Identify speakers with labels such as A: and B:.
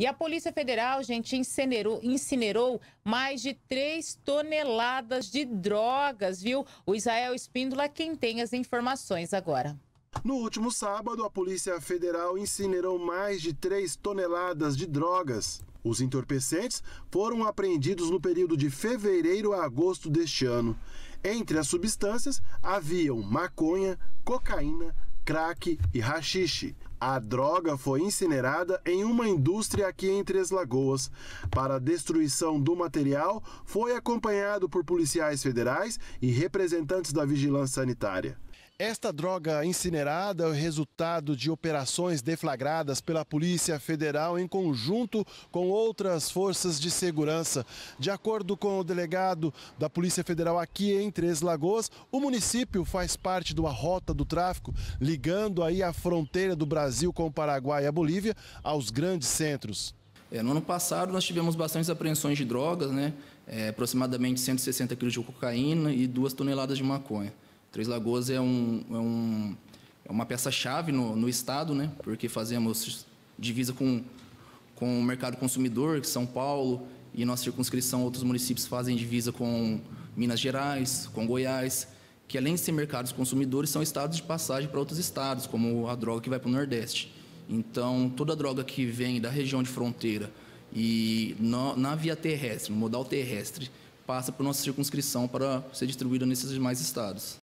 A: E a Polícia Federal, gente, incinerou, incinerou mais de 3 toneladas de drogas, viu? O Israel Espíndola é quem tem as informações agora.
B: No último sábado, a Polícia Federal incinerou mais de 3 toneladas de drogas. Os entorpecentes foram apreendidos no período de fevereiro a agosto deste ano. Entre as substâncias haviam maconha, cocaína, crack e rachixe. A droga foi incinerada em uma indústria aqui em Três Lagoas. Para a destruição do material, foi acompanhado por policiais federais e representantes da vigilância sanitária. Esta droga incinerada é o resultado de operações deflagradas pela Polícia Federal em conjunto com outras forças de segurança. De acordo com o delegado da Polícia Federal aqui em Três Lagoas, o município faz parte de uma rota do tráfico ligando aí a fronteira do Brasil com o Paraguai e a Bolívia aos grandes centros.
C: É, no ano passado nós tivemos bastantes apreensões de drogas, né? É, aproximadamente 160 quilos de cocaína e duas toneladas de maconha. Três Lagoas é, um, é, um, é uma peça-chave no, no estado, né? Porque fazemos divisa com, com o mercado consumidor, é São Paulo, e nossa circunscrição, outros municípios fazem divisa com Minas Gerais, com Goiás, que além de ser mercados consumidores, são estados de passagem para outros estados, como a droga que vai para o Nordeste. Então, toda droga que vem da região de fronteira e na, na via terrestre, no modal terrestre, passa por nossa circunscrição para ser distribuída nesses demais estados.